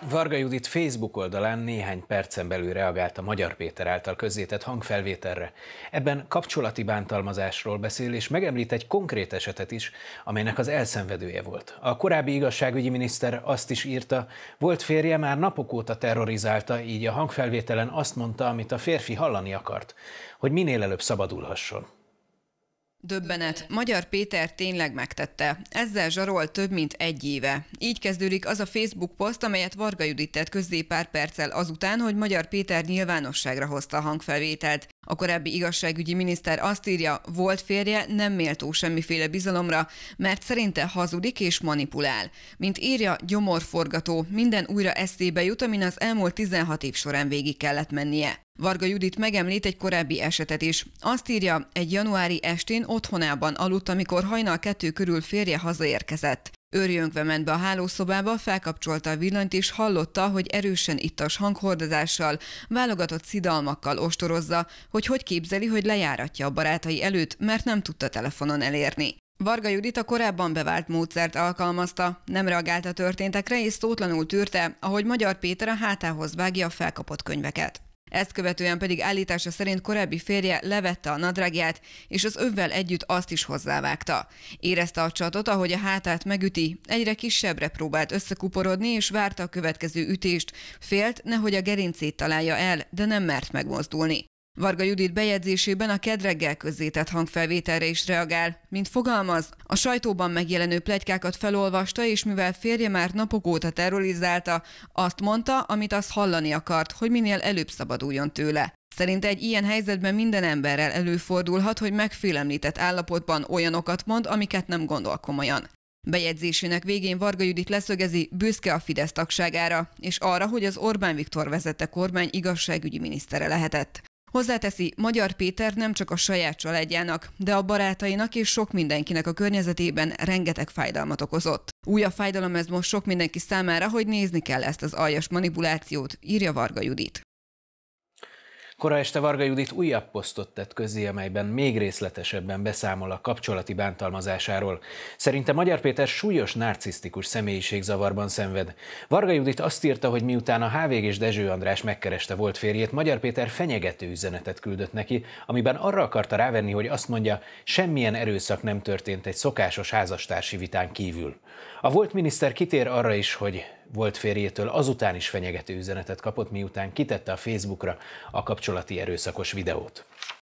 Varga Judit Facebook oldalán néhány percen belül reagált a Magyar Péter által közzétett hangfelvételre. Ebben kapcsolati bántalmazásról beszél, és megemlít egy konkrét esetet is, amelynek az elszenvedője volt. A korábbi igazságügyi miniszter azt is írta, volt férje már napok óta terrorizálta, így a hangfelvételen azt mondta, amit a férfi hallani akart, hogy minél előbb szabadulhasson. Döbbenet. Magyar Péter tényleg megtette. Ezzel zsarol több mint egy éve. Így kezdődik az a Facebook poszt, amelyet Varga Judit tett közzé pár perccel azután, hogy Magyar Péter nyilvánosságra hozta a hangfelvételt. A korábbi igazságügyi miniszter azt írja, volt férje nem méltó semmiféle bizalomra, mert szerinte hazudik és manipulál. Mint írja, gyomorforgató, minden újra eszébe jut, amin az elmúlt 16 év során végig kellett mennie. Varga Judit megemlít egy korábbi esetet is. Azt írja, egy januári estén otthonában aludt, amikor hajnal kettő körül férje hazaérkezett. Őrjönkve ment be a hálószobába, felkapcsolta a villanyt és hallotta, hogy erősen ittas hanghordozással, válogatott szidalmakkal ostorozza, hogy hogy képzeli, hogy lejáratja a barátai előtt, mert nem tudta telefonon elérni. Varga Judit a korábban bevált módszert alkalmazta, nem reagált a történtekre és szótlanul tűrte, ahogy Magyar Péter a hátához vágja a felkapott könyveket. Ezt követően pedig állítása szerint korábbi férje levette a nadrágját, és az övvel együtt azt is hozzávágta. Érezte a csatot, ahogy a hátát megüti, egyre kisebbre próbált összekuporodni, és várta a következő ütést. Félt, nehogy a gerincét találja el, de nem mert megmozdulni. Varga Judit bejegyzésében a kedreggel közzétett hangfelvételre is reagál. Mint fogalmaz, a sajtóban megjelenő plegykákat felolvasta, és mivel férje már napok óta terrorizálta, azt mondta, amit azt hallani akart, hogy minél előbb szabaduljon tőle. Szerinte egy ilyen helyzetben minden emberrel előfordulhat, hogy megfélemlített állapotban olyanokat mond, amiket nem gondol komolyan. Bejegyzésének végén Varga Judit leszögezi, büszke a Fidesz tagságára, és arra, hogy az Orbán Viktor vezette kormány igazságügyi minisztere lehetett. Hozzáteszi, Magyar Péter nem csak a saját családjának, de a barátainak és sok mindenkinek a környezetében rengeteg fájdalmat okozott. Új a fájdalom ez most sok mindenki számára, hogy nézni kell ezt az aljas manipulációt, írja Varga Judit. Kora este Varga Judit újabb posztot tett közzé, amelyben még részletesebben beszámol a kapcsolati bántalmazásáról. Szerinte Magyar Péter súlyos narcisztikus személyiségzavarban szenved. Varga Judit azt írta, hogy miután a HVG és Dezső András megkereste volt férjét, Magyar Péter fenyegető üzenetet küldött neki, amiben arra akarta rávenni, hogy azt mondja, semmilyen erőszak nem történt egy szokásos házastársi vitán kívül. A volt miniszter kitér arra is, hogy volt férjétől azután is fenyegető üzenetet kapott, miután kitette a Facebookra a kapcsolati erőszakos videót.